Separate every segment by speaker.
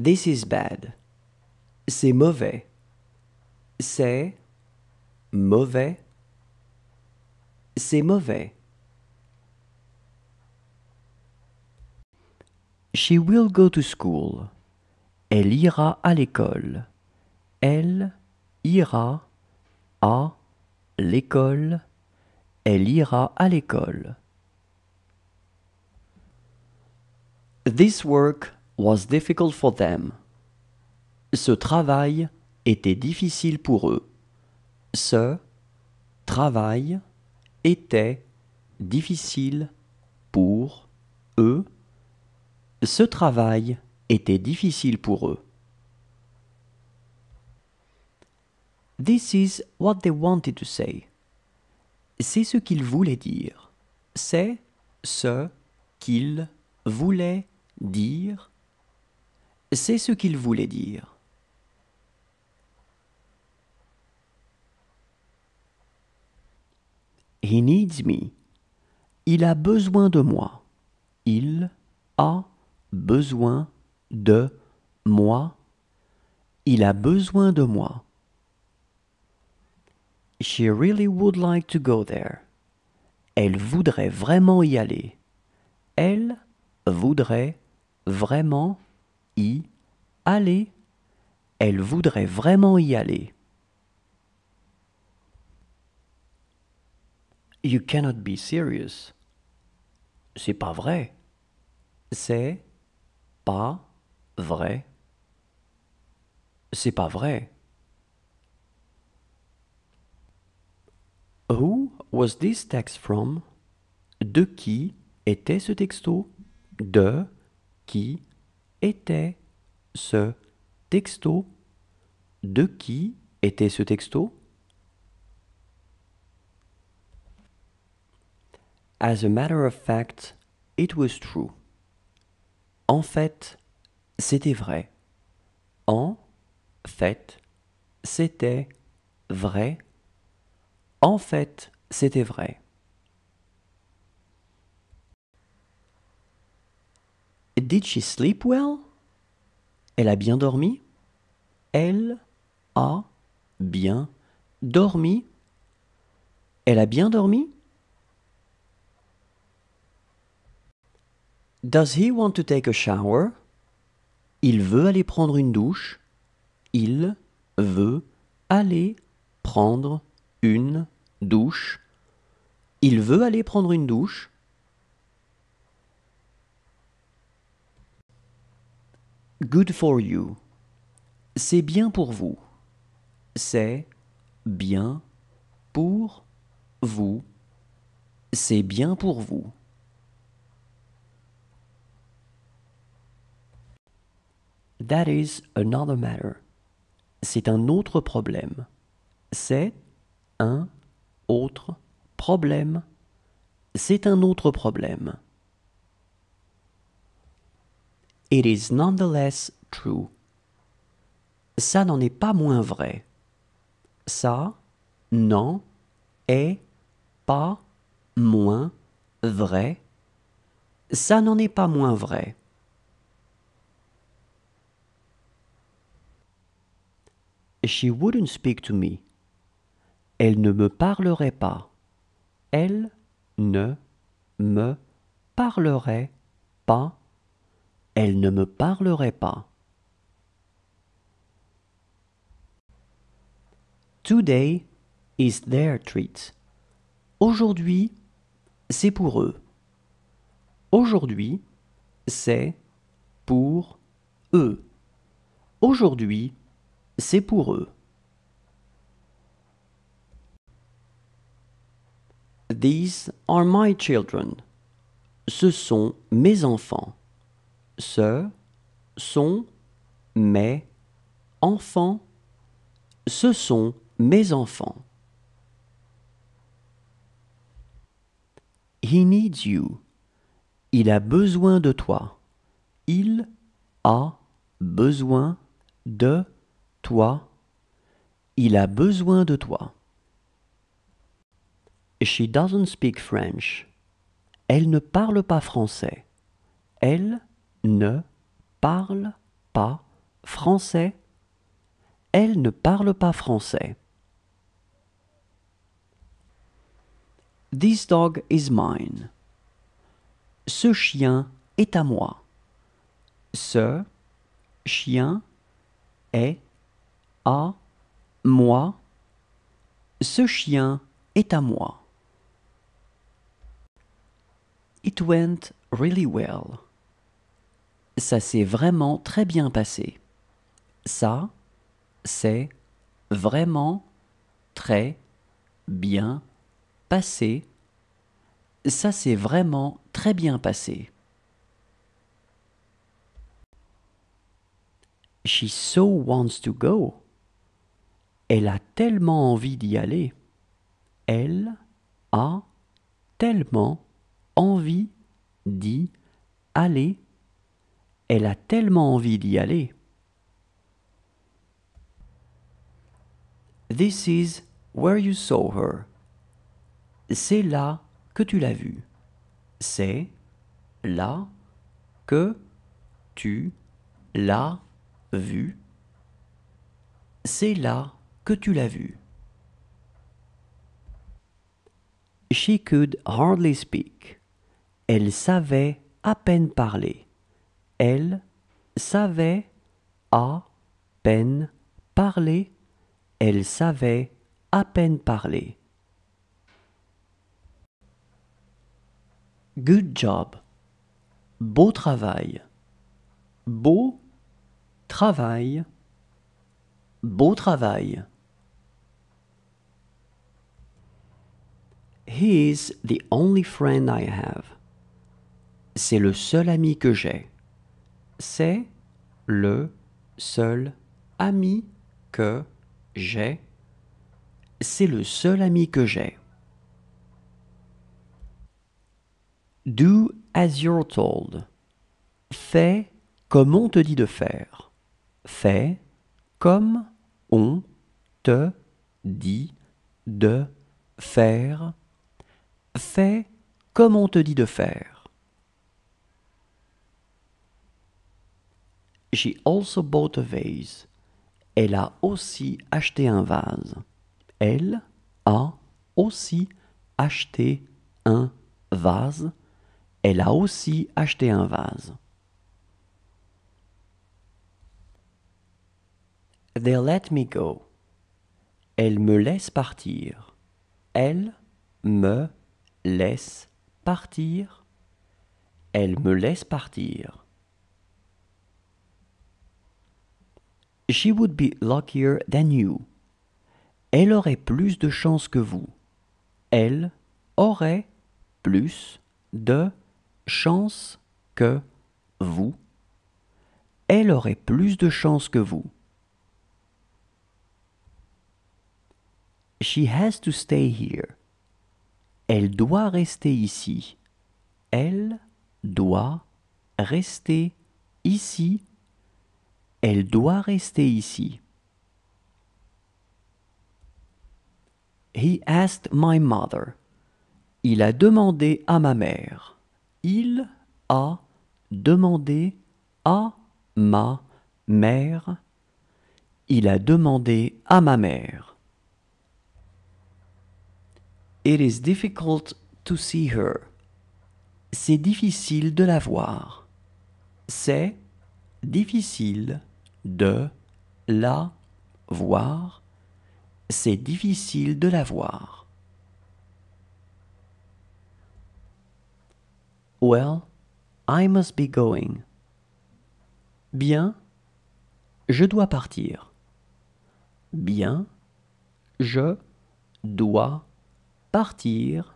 Speaker 1: This is bad. C'est mauvais. C'est mauvais. C'est mauvais. She will go to school. Elle ira à l'école. Elle ira à l'école. Elle ira à l'école. This work was difficult for them. Ce travail était difficile pour eux. Ce travail était difficile pour eux. Ce travail était difficile pour eux. This is what they wanted to say. C'est ce qu'ils voulaient dire. C'est ce qu'ils voulaient dire c'est ce qu'il voulait dire. He needs me. Il a besoin de moi. Il a besoin de moi. Il a besoin de moi. She really would like to go there. Elle voudrait vraiment y aller. Elle voudrait vraiment y aller. Elle voudrait vraiment y aller. You cannot be serious. C'est pas vrai. C'est pas vrai. C'est pas vrai. Who was this text from? De qui était ce texto? De qui était ce texto De qui était ce texto As a matter of fact, it was true. En fait, c'était vrai. En fait, c'était vrai. En fait, c'était vrai. Did she sleep well? Elle a bien dormi? Elle a bien dormi? Elle a bien dormi? Does he want to take a shower? Il veut aller prendre une douche. Il veut aller prendre une douche. Il veut aller prendre une douche. Good for you. C'est bien pour vous. C'est bien pour vous. C'est bien pour vous. That is another matter. C'est un autre problème. C'est un autre problème. C'est un autre problème. It is nonetheless true. Ça n'en est pas moins vrai. Ça n'en est pas moins vrai. Ça n'en est pas moins vrai. She wouldn't speak to me. Elle ne me parlerait pas. Elle ne me parlerait pas elle ne me parlerait pas. Today is their treat. Aujourd'hui, c'est pour eux. Aujourd'hui, c'est pour eux. Aujourd'hui, c'est pour eux. These are my children. Ce sont mes enfants ce, sont, mes, enfants, ce sont mes enfants. He needs you. Il a besoin de toi. Il a besoin de toi. Il a besoin de toi. She doesn't speak French. Elle ne parle pas français. Elle ne parle pas français. Elle ne parle pas français. This dog is mine. Ce chien est à moi. Ce chien est à moi. Ce chien est à moi. It went really well ça s'est vraiment très bien passé. Ça, c'est vraiment très bien passé. Ça s'est vraiment très bien passé. She so wants to go. Elle a tellement envie d'y aller. Elle a tellement envie d'y aller elle a tellement envie d'y aller. This is where you saw her. C'est là que tu l'as vue. C'est là que tu l'as vue. C'est là que tu l'as She could hardly speak. Elle savait à peine parler elle savait à peine parler, elle savait à peine parler. Good job. Beau travail. Beau travail. Beau travail. He is the only friend I have. C'est le seul ami que j'ai c'est le seul ami que j'ai. C'est le seul ami que j'ai. Do as you're told. Fais comme on te dit de faire. Fais comme on te dit de faire. Fais comme on te dit de faire. She also bought a vase. Elle a aussi acheté un vase. Elle a aussi acheté un vase. Elle a aussi acheté un vase. They let me go. Elle me laisse partir. Elle me laisse partir. Elle me laisse partir. She would be luckier than you. Elle aurait plus de chance que vous. Elle aurait plus de chance que vous. Elle aurait plus de chance que vous. She has to stay here. Elle doit rester ici. Elle doit rester ici elle doit rester ici. He asked my mother. Il a demandé à ma mère. Il a demandé à ma mère. Il a demandé à ma mère. It is difficult to see her. C'est difficile de la voir. C'est difficile de la voir. C'est difficile de la voir. Well, I must be going. Bien, je dois partir. Bien, je dois partir.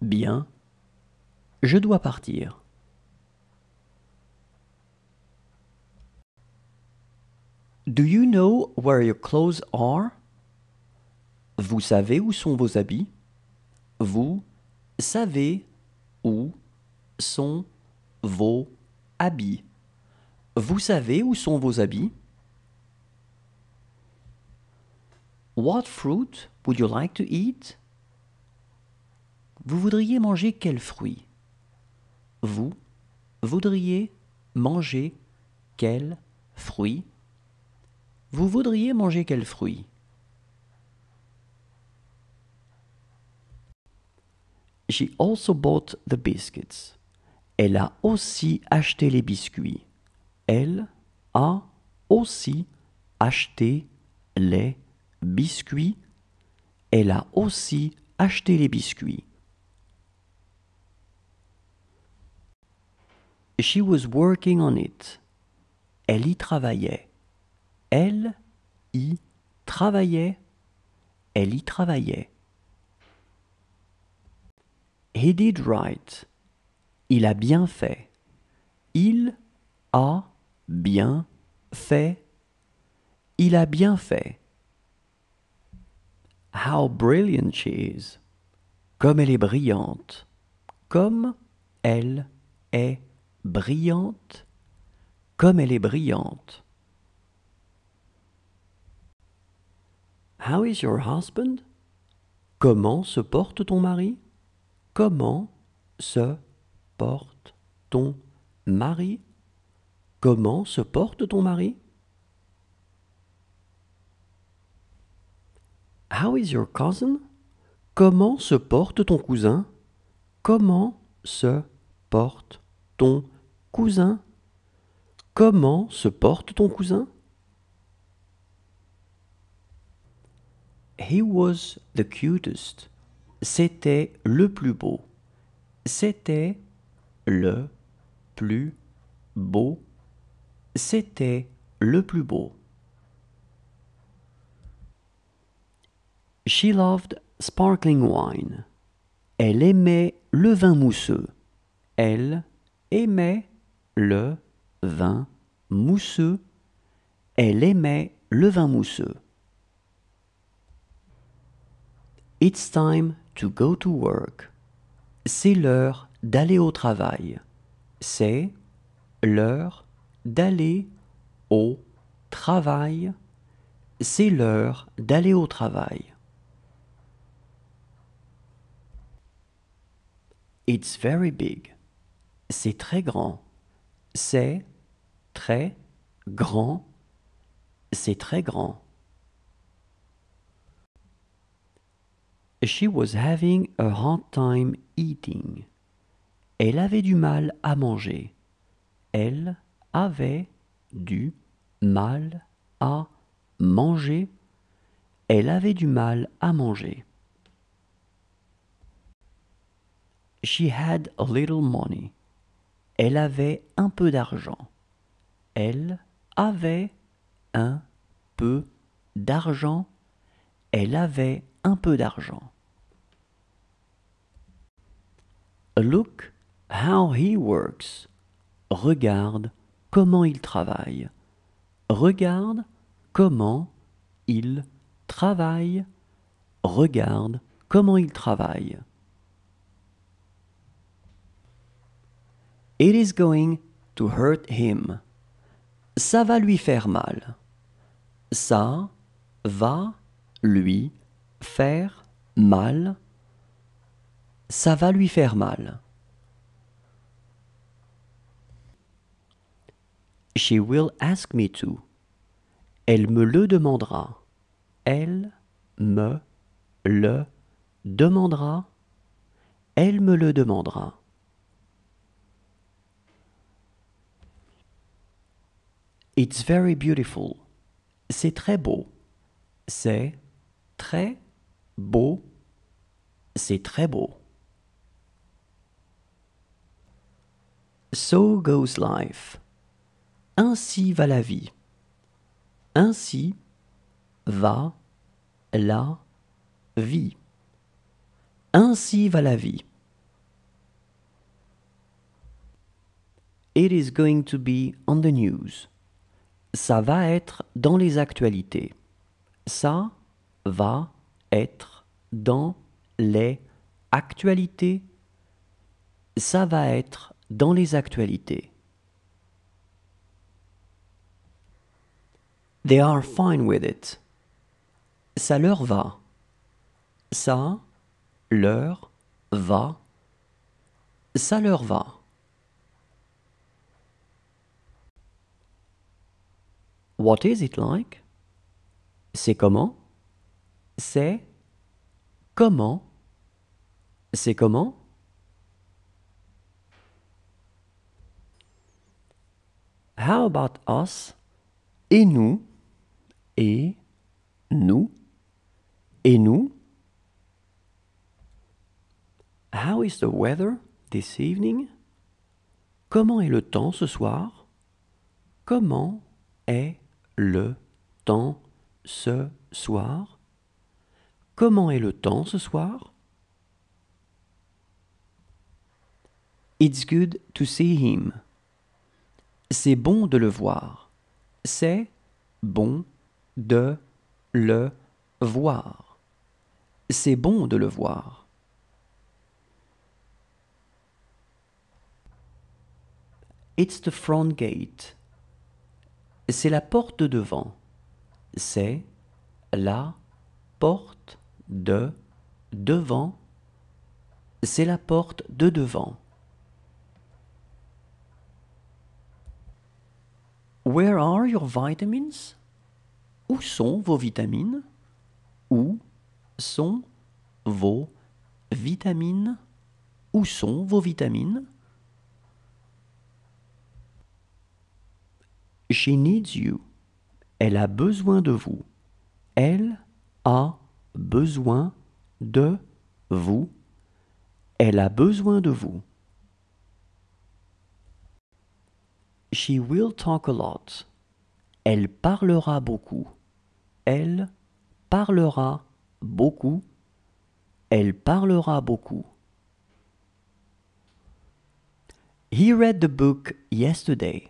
Speaker 1: Bien, je dois partir. Do you know where your clothes are? Vous savez où sont vos habits? Vous savez où sont vos habits? Vous savez où sont vos habits? What fruit would you like to eat? Vous voudriez manger quel fruit? Vous voudriez manger quel fruit? Vous voudriez manger quel fruit She also bought the biscuits. Elle a aussi acheté les biscuits. Elle a aussi acheté les biscuits. Elle a aussi acheté les biscuits. She was working on it. Elle y travaillait. Elle y travaillait. Elle y travaillait. He did right. Il a bien fait. Il a bien fait. Il a bien fait. How brilliant she is. Comme elle est brillante. Comme elle est brillante. Comme elle est brillante. How is your husband? Comment se porte ton mari? Comment se porte ton mari? Comment se porte ton mari? How is your cousin? Comment se porte ton cousin? Comment se porte ton cousin? Comment se porte ton cousin? He was the cutest. C'était le plus beau. C'était le plus beau. C'était le plus beau. She loved sparkling wine. Elle aimait le vin mousseux. Elle aimait le vin mousseux. Elle aimait le vin mousseux. It's time to go to work. C'est l'heure d'aller au travail. C'est l'heure d'aller au travail. C'est l'heure d'aller au travail. It's very big. C'est très grand. C'est très grand. C'est très grand. She was having a hard time eating. Elle avait du mal à manger. Elle avait du mal à manger. Elle avait du mal à manger. She had a little money. Elle avait un peu d'argent. Elle avait un peu d'argent. Elle avait un peu d'argent. Look how he works. Regarde comment il travaille. Regarde comment il travaille. Regarde comment il travaille. It is going to hurt him. Ça va lui faire mal. Ça va lui faire mal ça va lui faire mal. She will ask me to. Elle me le demandera. Elle me le demandera. Elle me le demandera. It's very beautiful. C'est très beau. C'est très beau. C'est très beau. So goes life. Ainsi va la vie. Ainsi va la vie. Ainsi va la vie. It is going to be on the news. Ça va être dans les actualités. Ça va être dans les actualités. Ça va être dans les actualités. They are fine with it. Ça leur va. Ça leur va. Ça leur va. What is it like? C'est comment? C'est comment? C'est comment? How about us Et nous Et nous Et nous How is the weather this evening Comment est le temps ce soir Comment est le temps ce soir Comment est le temps ce soir It's good to see him. C'est bon de le voir. C'est bon de le voir. C'est bon de le voir. It's the front gate. C'est la porte de devant. C'est la porte de devant. C'est la porte de devant. Where are your vitamins? Où sont vos vitamines? Où sont vos vitamines? Où sont vos vitamines? She needs you. Elle a besoin de vous. Elle a besoin de vous. Elle a besoin de vous. She will talk a lot. Elle parlera beaucoup. Elle parlera beaucoup. Elle parlera beaucoup. He read the book yesterday.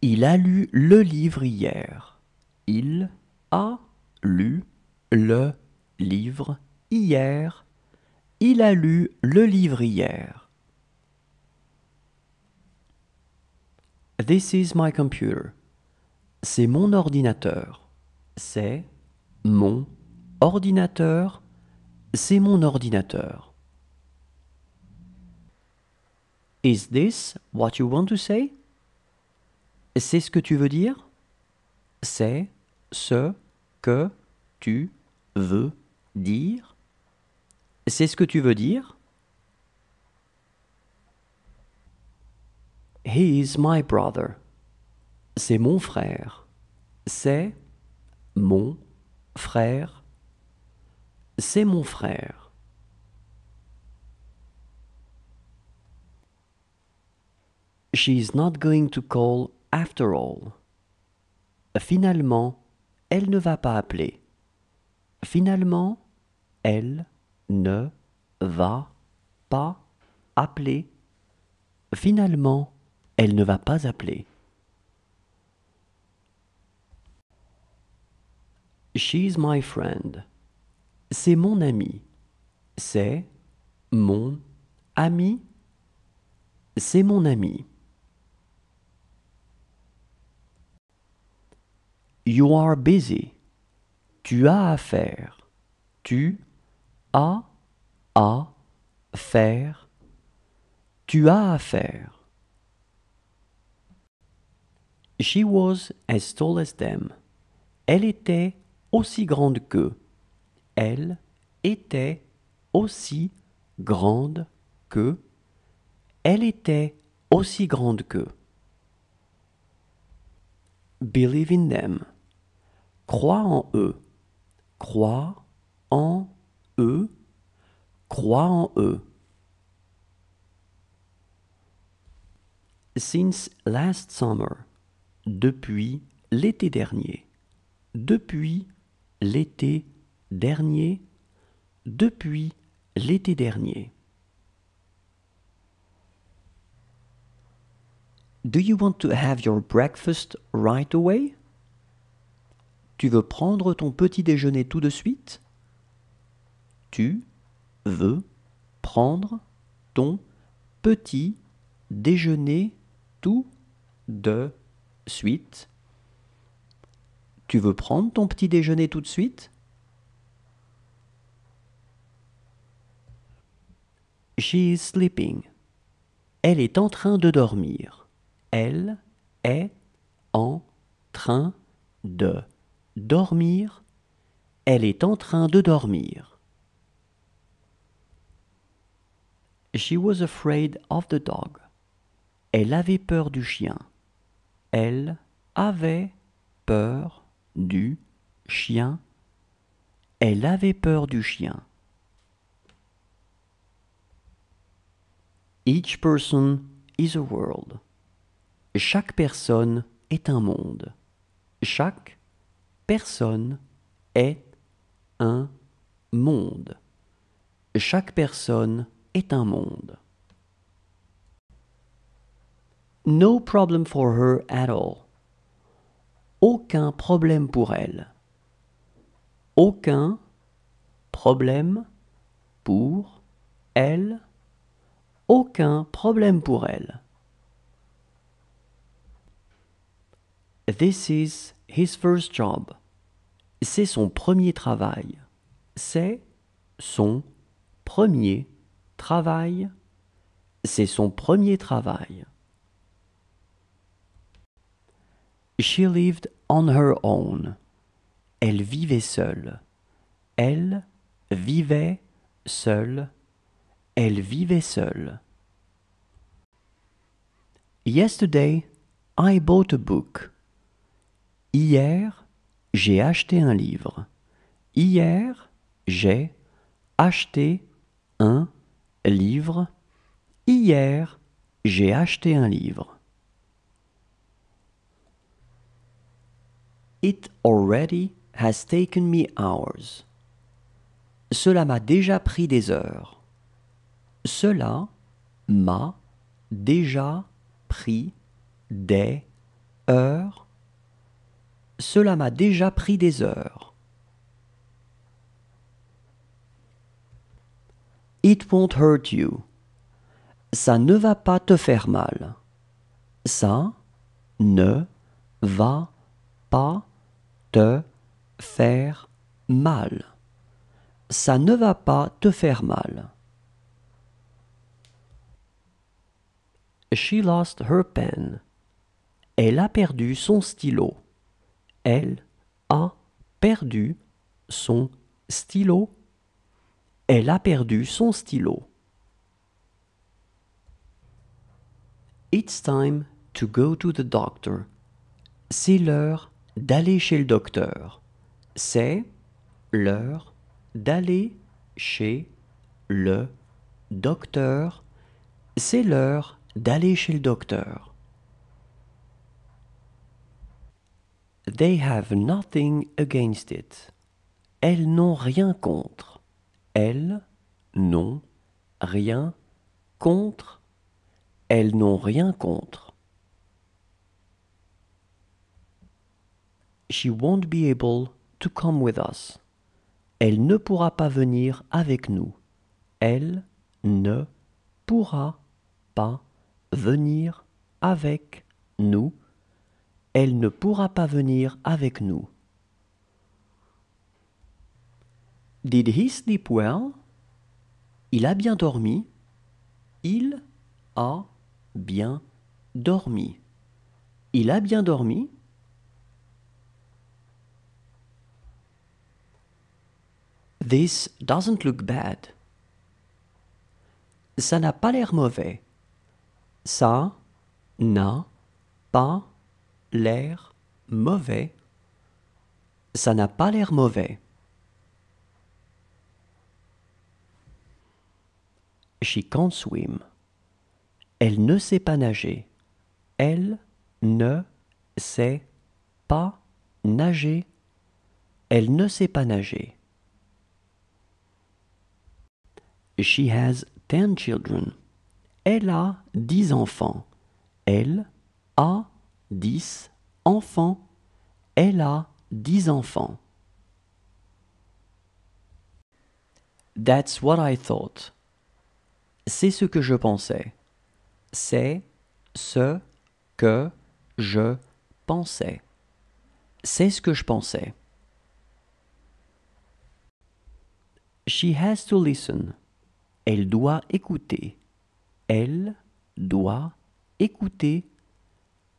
Speaker 1: Il a lu le livre hier. Il a lu le livre hier. Il a lu le livre hier. This is my computer. C'est mon ordinateur. C'est mon ordinateur. C'est mon ordinateur. Is this what you want to say? C'est ce que tu veux dire? C'est ce que tu veux dire? C'est ce que tu veux dire? He is my brother. C'est mon frère. C'est mon frère. C'est mon frère. She is not going to call after all. Finalement, elle ne va pas appeler. Finalement, elle ne va pas appeler. Finalement, elle ne va pas appeler. She's my friend. C'est mon ami. C'est mon ami. C'est mon ami. You are busy. Tu as à faire. Tu as à faire. Tu as affaire. faire. She was as tall as them. Elle était aussi grande qu'eux. Elle était aussi grande que. Elle était aussi grande que. Believe in them. Crois en eux. Crois en eux. Crois en eux. Since last summer depuis l'été dernier, depuis l'été dernier, depuis l'été dernier. Do you want to have your breakfast right away? Tu veux prendre ton petit déjeuner tout de suite? Tu veux prendre ton petit déjeuner tout de suite? suite Tu veux prendre ton petit déjeuner tout de suite She is sleeping. Elle est en train de dormir. Elle est en train de dormir. Elle est en train de dormir. She was afraid of the dog. Elle avait peur du chien. Elle avait peur du chien. Elle avait peur du chien. Each person is a world. Chaque personne est un monde. Chaque personne est un monde. Chaque personne est un monde. No problem for her at all. Aucun problème pour elle. Aucun problème pour elle. Aucun problème pour elle. This is his first job. C'est son premier travail. C'est son premier travail. C'est son premier travail. She lived on her own. Elle vivait seule. Elle vivait seule. Elle vivait seule. Yesterday, I bought a book. Hier, j'ai acheté un livre. Hier, j'ai acheté un livre. Hier, j'ai acheté un livre. It already has taken me hours. Cela m'a déjà pris des heures. Cela m'a déjà pris des heures. Cela m'a déjà pris des heures. It won't hurt you. Ça ne va pas te faire mal. Ça ne va te faire mal. Ça ne va pas te faire mal. She lost her pen. Elle a perdu son stylo. Elle a perdu son stylo. Elle a perdu son stylo. It's time to go to the doctor. C'est l'heure d'aller chez le docteur. C'est l'heure d'aller chez le docteur. C'est l'heure d'aller chez le docteur. They have nothing against it. Elles n'ont rien contre. Elles n'ont rien contre. Elles n'ont rien contre. She won't be able to come with us. Elle ne pourra pas venir avec nous. Elle ne pourra pas venir avec nous. Elle ne pourra pas venir avec nous. Did he sleep well? Il a bien dormi. Il a bien dormi. Il a bien dormi. This doesn't look bad. Ça n'a pas l'air mauvais. Ça n'a pas l'air mauvais. Ça n'a pas l'air mauvais. She can't swim. Elle ne sait pas nager. Elle ne sait pas nager. Elle ne sait pas nager. She has ten children. Elle a dix enfants. Elle a dix enfants. Elle a dix enfants. That's what I thought. C'est ce que je pensais. C'est ce que je pensais. C'est ce que je pensais. She has to listen. Elle doit écouter. Elle doit écouter.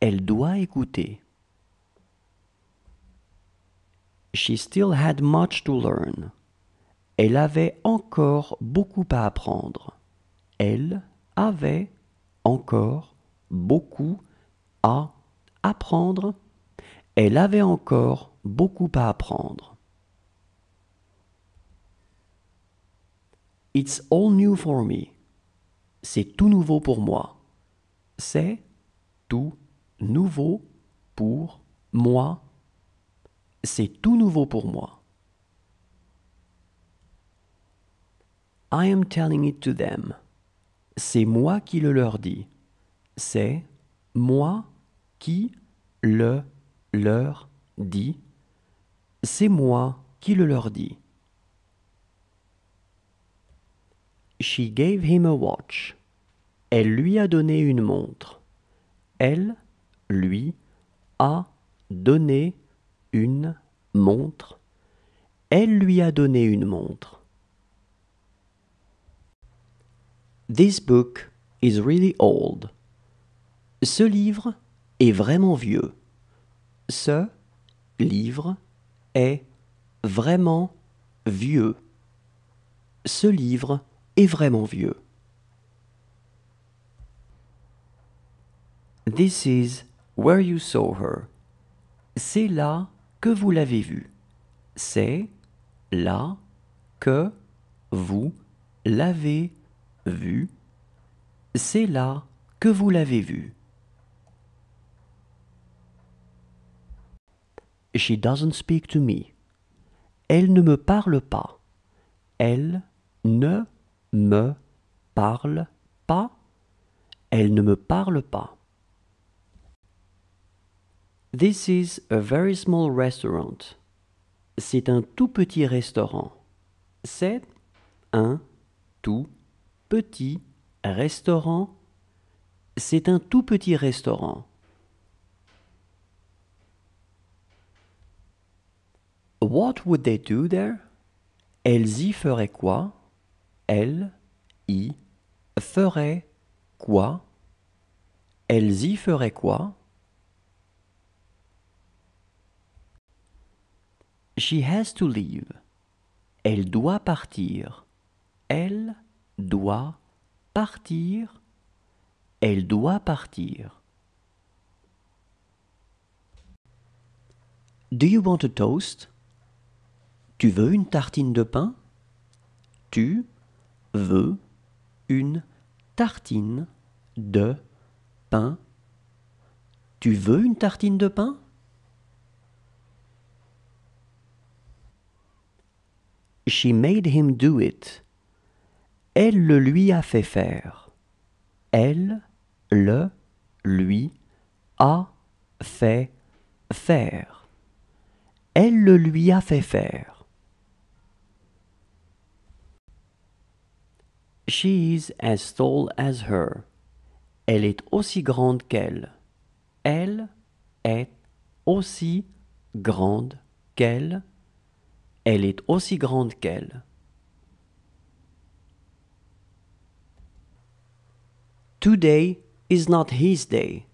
Speaker 1: Elle doit écouter. She still had much to learn. Elle avait encore beaucoup à apprendre. Elle avait encore beaucoup à apprendre. Elle avait encore beaucoup à apprendre. It's all new for me. C'est tout nouveau pour moi. C'est tout nouveau pour moi. C'est tout nouveau pour moi. I am telling it to them. C'est moi qui le leur dis. C'est moi qui le leur dis. C'est moi qui le leur dis. She gave him a watch. Elle lui a donné une montre. Elle, lui, a donné une montre. Elle lui a donné une montre. This book is really old. Ce livre est vraiment vieux. Ce livre est vraiment vieux. Ce livre est vraiment vieux. This is where you saw her. C'est là que vous l'avez vue. C'est là que vous l'avez vue. C'est là que vous l'avez vue. She doesn't speak to me. Elle ne me parle pas. Elle ne me parle pas. Elle ne me parle pas. This is a very small restaurant. C'est un tout petit restaurant. C'est un tout petit restaurant. C'est un tout petit restaurant. What would they do there? Elles y feraient quoi? Elle y ferait quoi Elles y feraient quoi She has to leave. Elle doit partir. Elle doit partir. Elle doit partir. Do you want a toast? Tu veux une tartine de pain? Tu « Veux une tartine de pain. Tu veux une tartine de pain She made him do it. Elle le lui a fait faire. Elle le lui a fait faire. Elle le lui a fait faire. She is as tall as her. Elle est aussi grande qu'elle. Elle est aussi grande qu'elle. Elle est aussi grande qu'elle. Today is not his day.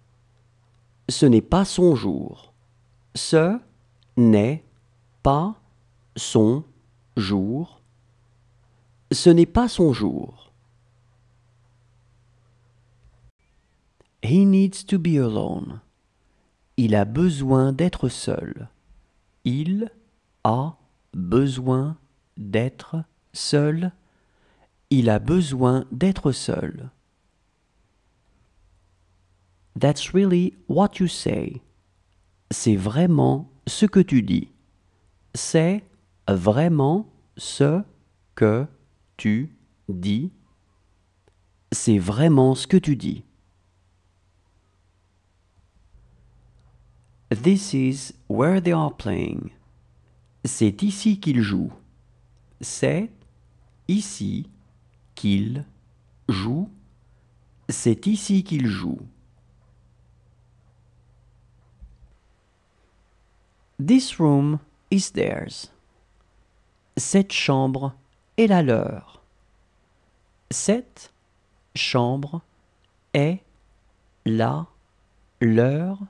Speaker 1: Ce n'est pas son jour. Ce n'est pas son jour. Ce n'est pas son jour. He needs to be alone. Il a besoin d'être seul. Il a besoin d'être seul. Il a besoin d'être seul. That's really what you say. C'est vraiment ce que tu dis. C'est vraiment ce que tu dis. C'est vraiment ce que tu dis. This is where they are playing. C'est ici qu'ils jouent. C'est ici qu'ils jouent. C'est ici qu'ils jouent. This room is theirs. Cette chambre est la leur. Cette chambre est la leur.